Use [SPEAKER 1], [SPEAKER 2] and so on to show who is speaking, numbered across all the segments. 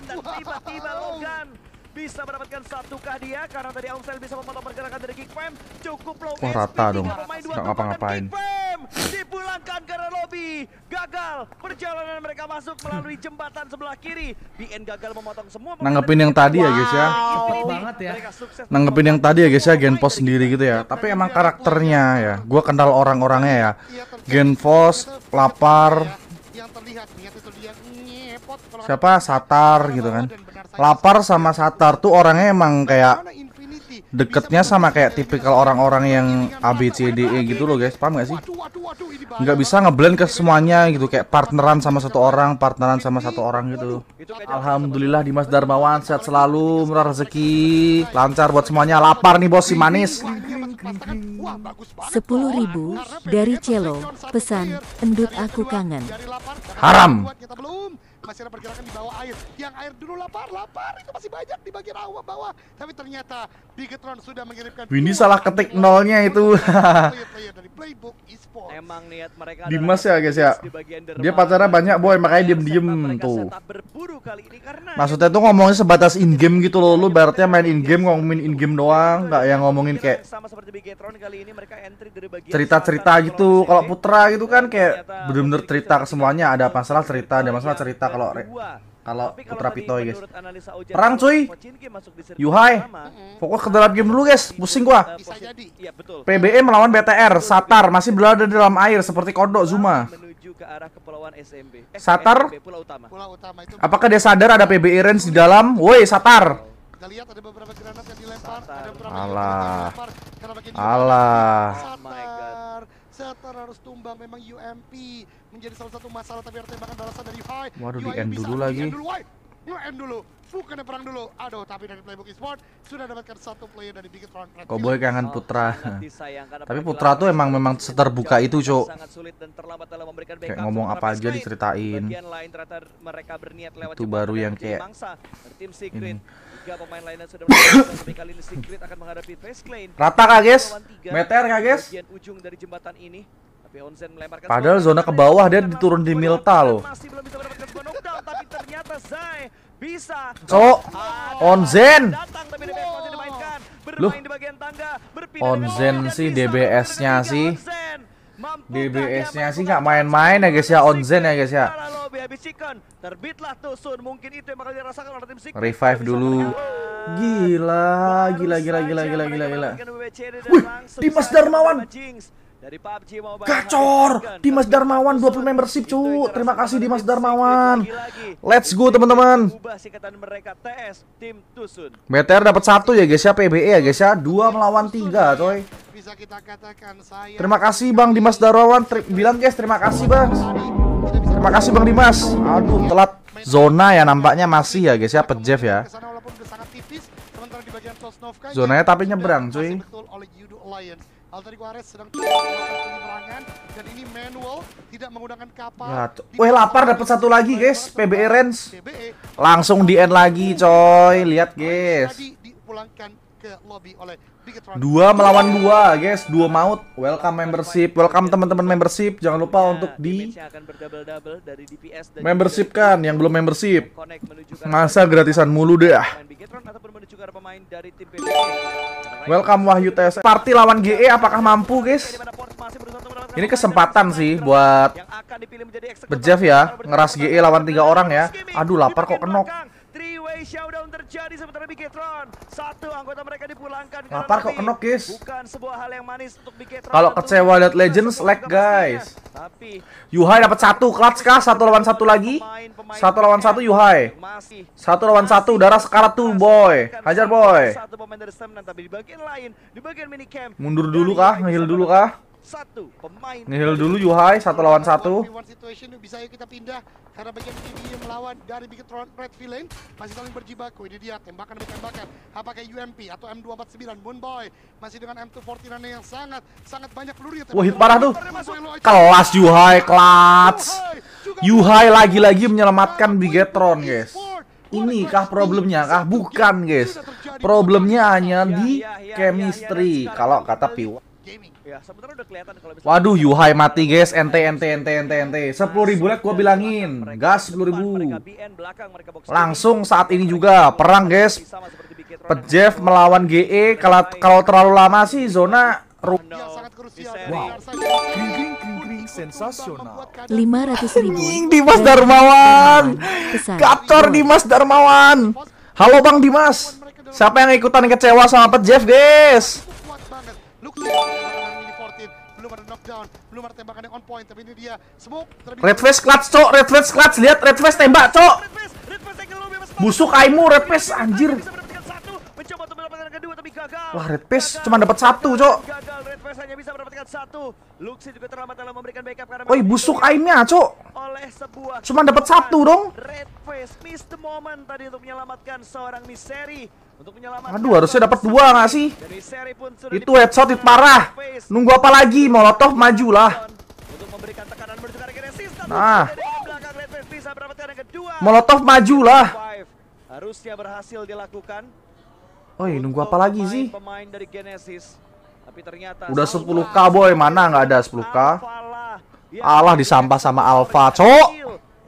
[SPEAKER 1] mungkin dan tiba-tiba wow. Logan bisa mendapatkan satu kah dia? karena tadi Omsel bisa memotong pergerakan dari Fam cukup low oh, rata dong nggak ngapa-ngapain
[SPEAKER 2] dipulangkan ke lobby gagal perjalanan mereka masuk melalui jembatan sebelah kiri BN gagal memotong semua nanggepin yang tadi ya guys ya banget ya nanggepin
[SPEAKER 1] yang tadi ya guys ya Genpos sendiri gitu ya tapi emang karakternya ya gua kenal orang-orangnya ya iya, Genpos lapar yang terlihat niat itu dia ngepot kalau siapa Satar gitu kan lapar sama Satar tuh orangnya emang kayak deketnya sama kayak tipikal orang-orang yang A B C D E gitu loh guys paham gak sih nggak bisa ngeblend ke semuanya gitu kayak partneran sama satu orang partneran sama satu orang gitu Alhamdulillah Dimas Darmawan sehat selalu murah rezeki lancar buat semuanya lapar nih bos si manis
[SPEAKER 2] Sepuluh ribu dari Celo, pesan,
[SPEAKER 3] endut aku kangen.
[SPEAKER 1] Haram masih ada pergerakan di bawah air. Yang air dulu lapar, lapar itu masih banyak di bagian awal bawah. Tapi ternyata Bigetron sudah mengirimkan Windy salah ketik nolnya itu. Emang niat mereka Dimas ya guys ya. Dia pacarnya banyak boy makanya iya, diem-diem tuh. Maksudnya tuh ngomongnya sebatas in game gitu loh. Lu berarti main in game ngomongin in game doang, nggak yang ngomongin kayak cerita-cerita gitu. Kalau Putra gitu kan kayak bener-bener cerita semuanya ada masalah cerita, ada masalah cerita kalau kalau Putra Pitoy guys. Perang cuy. Yuhai. Fokus ke dalam game dulu guys. Pusing gua. Eh, PBE iya, e melawan BTR. Satar e. masih berada dalam air seperti kodok Zuma. Eh, Satar. Apakah dia sadar ada PBE Range di dalam? Woi Satar. Kita lihat ada beberapa
[SPEAKER 2] granat yang dilempar. Ada beberapa
[SPEAKER 1] Alah. Alah. Setter harus tumbang memang UMP menjadi salah satu masalah tapi harus tembakan balasan dari High. Waduh di end dulu lagi. End
[SPEAKER 3] dulu, end dulu. Bukannya perang dulu. Aduh, tapi dari playbook Esports sudah dapatkan satu player dari Big Tron. Kok oh, kangen Putra. Oh, tapi Putra tuh emang memang seterbuka itu, Cok.
[SPEAKER 1] Kayak ngomong apa aja diceritain. Itu baru yang kayak
[SPEAKER 2] ini. Tiga pemain lainnya sudah mendapatkan tapi kali ini Secret akan menghadapi Trace Rata kah guys? Meter kah guys? Bagian ujung dari jembatan ini. Tapi Onsen melemparkan Padahal
[SPEAKER 1] zona ke bawah dia diturun di Milta loh.
[SPEAKER 2] Masih belum bisa mendapatkan sebuah knockdown tapi ternyata Zai bisa. oh
[SPEAKER 1] Onzen. Datang tapi DBS masih dimainkan. Bermain di bagian tangga. Onzen sih DBS-nya sih. DBS-nya sih nggak main-main ya guys ya, onzen ya guys ya.
[SPEAKER 2] Terbitlah tusun, mungkin itu yang bakal dirasakan oleh tim Sik.
[SPEAKER 1] Revive dulu. Gila, gila, gila, gila, gila, gila, gila. Wih, kan. Dimas Darmawan. Dari PUBG Gacor! Dimas Darmawan 20 membership cu Terima kasih Dimas Darmawan Let's go teman-teman BTR dapat satu ya guys ya PBE ya guys ya 2 melawan 3 coy bisa kita katakan saya Terima kasih Bang Dimas Darawan Ter bilang guys terima kasih Bang Terima kasih Bang Dimas Aduh telat zona ya nampaknya masih ya guys ya Jeff ya
[SPEAKER 3] Zonanya tapi nyebrang cuy
[SPEAKER 1] Wah, ya, lapar dapat satu lagi guys, PBE Rens. E. Langsung di end lagi coy, lihat guys ke oleh Dua melawan dua, guys. Dua maut. Welcome membership. Welcome teman-teman membership. Jangan lupa iya, untuk di membership kan yang belum membership. Masa gratisan mulu deh. Ah. Welcome Wahyu TS. Party lawan GE apakah mampu, guys? Ini kesempatan sih buat Bejev ya, ngeras GE lawan tiga orang ya. Aduh lapar kok kenok showdown terjadi sementara Bigetron satu anggota mereka dipulangkan lapar kok kenok guys
[SPEAKER 2] bukan sebuah hal yang manis untuk Bigetron kalau
[SPEAKER 1] kecewa lihat Legends lag guys tapi Yuhai dapat satu clutch kah satu lawan satu lagi satu lawan satu Yuhai satu lawan satu darah sekarat tuh boy hajar boy mundur dulu kah ngehil dulu kah
[SPEAKER 2] satu pemain
[SPEAKER 1] nihil dulu Yuhai satu lawan satu
[SPEAKER 3] bisa kita pindah karena bagian ini melawan dari Big Tron Red Villain masih saling berjibaku ini dia tembakan demi tembakan apakah UMP atau M249 Boy masih dengan M249 yang sangat sangat banyak peluru ya wah hit parah tuh
[SPEAKER 1] kelas Yuhai kelas Yuhai lagi-lagi menyelamatkan Bigetron guys ini kah problemnya kah bukan guys problemnya hanya di ya, ya, ya, chemistry kalau kata Piwa
[SPEAKER 3] Ya, sebenarnya udah kelihatan kalau
[SPEAKER 1] bisa. Waduh, Yuhai mati guys. NT NT NT NT NT. 10.000 lek gua bilangin. Gas ribu. Langsung saat ini juga perang guys. Pejev melawan GE kalau kalau terlalu lama sih zona oh,
[SPEAKER 2] Wow. Sensasional.
[SPEAKER 1] ratus ribu. Dimas Darmawan. Kacor Dimas Darmawan. Halo Bang Dimas. Siapa yang ikutan kecewa sama Pet Jeff, guys?
[SPEAKER 3] down. Belum ada yang on point, tapi ini dia.
[SPEAKER 1] Smoke Red Face clutch, cok. Red Face clutch, lihat Red Face tembak, cok. Busuk Aimu Red Face anjir. Wah, Red Face cuma dapat satu, cok. Oh busuk aimnya, cok.
[SPEAKER 2] Oleh sebuah cuma dapat satu dong. Red Face the moment tadi untuk menyelamatkan seorang Misery untuk menyelamatkan. Aduh harusnya dapat dua nggak sih? Itu headshot itu parah. Nunggu
[SPEAKER 1] apa lagi? Molotov maju lah. Nah. Molotov maju lah.
[SPEAKER 2] Harusnya berhasil dilakukan.
[SPEAKER 1] Oi, nunggu apa lagi sih?
[SPEAKER 2] Pemain dari Genesis. Tapi ternyata udah
[SPEAKER 1] 10k boy, mana nggak ada 10k?
[SPEAKER 2] Allah disampah sama Alpha, cok.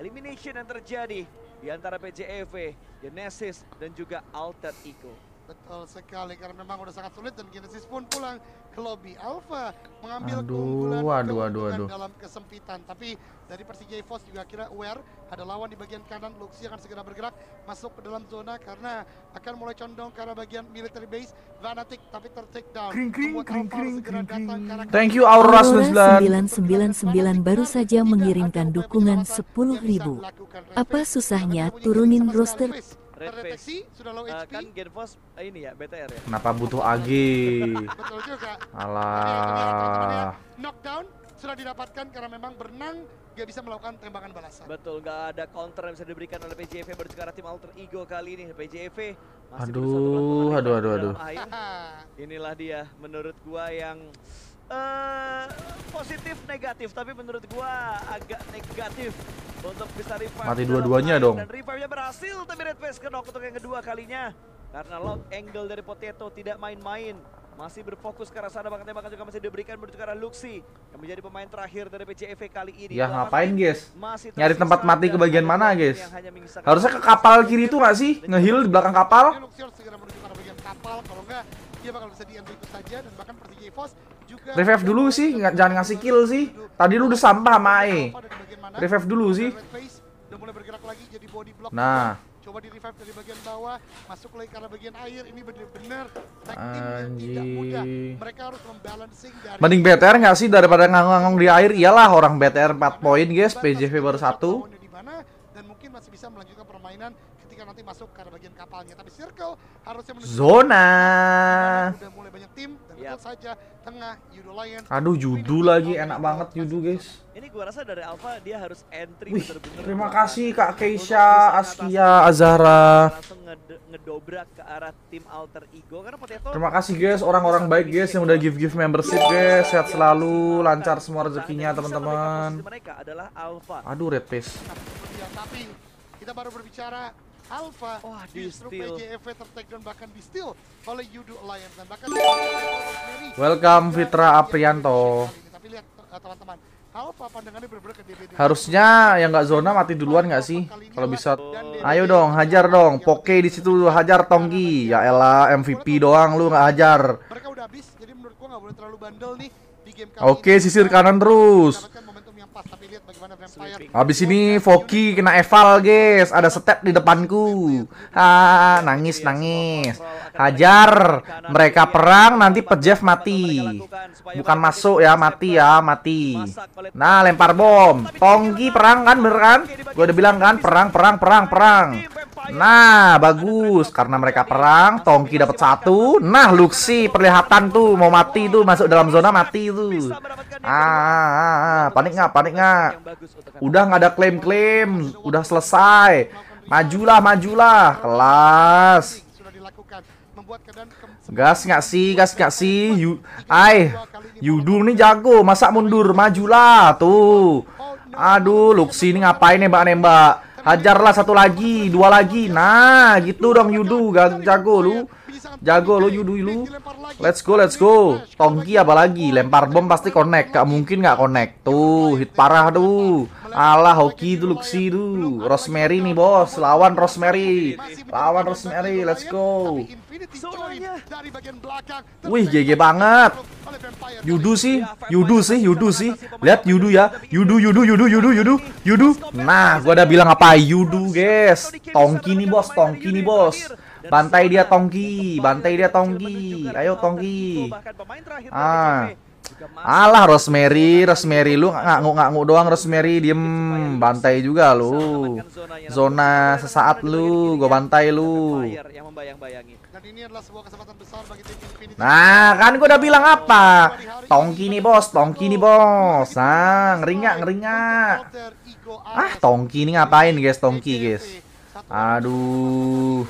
[SPEAKER 2] Elimination yang terjadi di antara PJEV,
[SPEAKER 3] Genesis, dan juga Alter Ego. Betul sekali karena memang udah sangat sulit dan Genesis pun pulang ke lobby Alpha mengambil aduh,
[SPEAKER 1] aduh, aduh, aduh. dalam
[SPEAKER 3] kesempitan. Tapi dari Persija Evos juga kira aware ada lawan di bagian kanan Luxi akan segera bergerak masuk ke dalam zona karena akan mulai condong ke arah bagian military base Vanatic tapi ter down. Kring, kring, kring, kring, kring, kring.
[SPEAKER 2] Thank you Aurora 999 baru saja mengirimkan dukungan 10.000. Apa susahnya turunin roster
[SPEAKER 3] terdeteksi sudah low HP. Eh, uh, kan Genfos Force eh, ini ya BTR ya. Kenapa
[SPEAKER 1] butuh AG? Betul juga. Alah. Ya, ya,
[SPEAKER 3] knockdown sudah didapatkan karena memang berenang gak bisa melakukan tembakan balasan. Betul, gak ada counter yang bisa diberikan oleh PJV e berarti tim alter
[SPEAKER 2] ego kali ini. PJV e.
[SPEAKER 1] masih aduh, aduh, aduh, aduh.
[SPEAKER 2] Inilah dia menurut gua yang uh, positif negatif tapi menurut gua agak negatif untuk bisa revive mati dua-duanya dong dan revive-nya berhasil tapi Red Face knock untuk yang kedua kalinya karena lock angle dari Potato tidak main-main masih berfokus ke arah sana bahkan tembakan juga masih diberikan menuju ke arah Luxi yang menjadi pemain terakhir dari PCV kali ini ya ngapain guys
[SPEAKER 1] nyari tempat mati ke bagian mana guys harusnya ke kapal kiri itu nggak sih ngehil di belakang kapal Kalau
[SPEAKER 3] dia bakal bisa di itu saja dan bahkan seperti Evos
[SPEAKER 1] Revive dulu sih, nggak jangan ngasih kill sih. Tadi lu udah sampah sama AE. Revive dulu sih. Nah.
[SPEAKER 3] Coba di revive dari bagian bawah, masuk lagi karena bagian air ini benar-benar
[SPEAKER 1] teknik yang tidak mudah. Mereka harus membalancing dari Mending BTR nggak sih daripada ngangong di air? Iyalah orang BTR 4 poin guys, PJV baru 1
[SPEAKER 3] dan mungkin masih bisa melanjutkan permainan ketika nanti masuk karena bagian kapalnya. Tapi circle harusnya menuju zona. Udah mulai banyak tim yep. Iya. saja tengah Yudo
[SPEAKER 1] Lion. Aduh Judu lagi enak banget judu guys.
[SPEAKER 3] Ini gua
[SPEAKER 2] rasa dari Alpha dia harus entry
[SPEAKER 1] Wih, bener -bener Terima kasih Kak Keisha, Askia, Azara.
[SPEAKER 2] ngedobrak ke arah tim Alter Ego karena Potato
[SPEAKER 1] Terima kasih guys orang-orang baik guys yang udah ya. give-give membership guys. Iya, Sehat iya, selalu, lancar semua rezekinya teman-teman.
[SPEAKER 2] Aduh red face.
[SPEAKER 3] Nah, tapi kita baru berbicara Alpha oh, justru PJF tertekan bahkan di steal oleh Yudu Alliance dan bahkan Welcome
[SPEAKER 1] Fitra Aprianto.
[SPEAKER 3] Tapi lihat eh, teman-teman, Alpha pandangannya berbeda ke
[SPEAKER 1] DBD. Harusnya yang enggak zona mati duluan enggak sih? Kalau bisa. Ayo dong, hajar dong. Poke di situ hajar Tonggi. Ya elah MVP doang lu enggak hajar. Mereka udah habis, jadi menurut gua enggak boleh terlalu bandel nih di game kali Oke, sisir kanan terus. Habis ini Foki kena eval, guys. Ada step di depanku. Ah, nangis iya, nangis. Hajar. Mereka perang nanti Pejef mati. Bukan masuk ya, mati ya, mati. Nah, lempar bom. Tonggi perang kan bener kan? Gua udah bilang kan perang perang perang perang. Nah, bagus karena mereka perang, Tongki dapat satu. Nah, Luxi perlihatan tuh mau mati tuh masuk dalam zona mati tuh. Ah, ah, ah, ah. panik nggak? Panik nggak? Udah nggak ada klaim-klaim, udah selesai. Majulah, majulah, kelas. Gas nggak sih, gas nggak sih? Yu, ay, Yudul nih jago, masa mundur, majulah tuh. Aduh, Luxi ini ngapain nembak-nembak? Hajarlah satu lagi, dua lagi. Nah, gitu dong Yudu. Gak jago lu. Jago lu Yudu lu. Let's go, let's go. Tongki apa lagi? Lempar bom pasti connect. Gak mungkin gak connect. Tuh, hit parah tuh. Alah hoki dulu kesidu. Rosemary nih bos, lawan Rosemary. Lawan Rosemary, let's go. Wih, GG banget. Yudu sih, Yudu sih, Yudu sih. Lihat Yudu ya. Yudu, Yudu,
[SPEAKER 3] Yudu, Yudu, Yudu,
[SPEAKER 1] Yudu. Nah, gua udah bilang apa? Yudu, guys. Tongki nih bos, Tongki nih bos. Bantai dia Tongki, bantai dia Tongki. Ayo Tongki. Ah. Alah Rosemary, iya, Rosemary lu nggak nggak ngu doang Rosemary iya, diem bantai juga lu. Zona sesaat lu, gue bantai lu. Nah, kan gue udah bilang apa? Tongki nih bos, tongki nih bos. Nah, ngeringa, ngeringa. Ah, tongki ini ngapain guys, tongki e, guys. Aduh.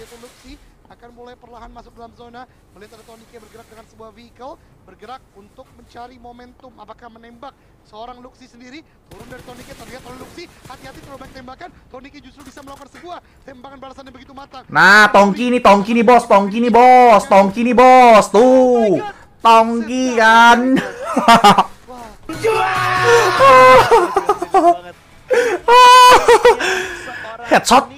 [SPEAKER 3] Melihat ada Tony K bergerak dengan sebuah vehicle, bergerak untuk mencari momentum. Apakah menembak seorang Luxi sendiri? Turun dari Tony K terlihat oleh Luxi. Hati-hati terlalu banyak tembakan. K
[SPEAKER 1] justru bisa melakukan sebuah tembakan balasan yang begitu matang. Nah, Tongki ini Tongki ini bos, Tongki ini bos, Tongki ini bos. Tuh, oh Tongki kan. Headshot.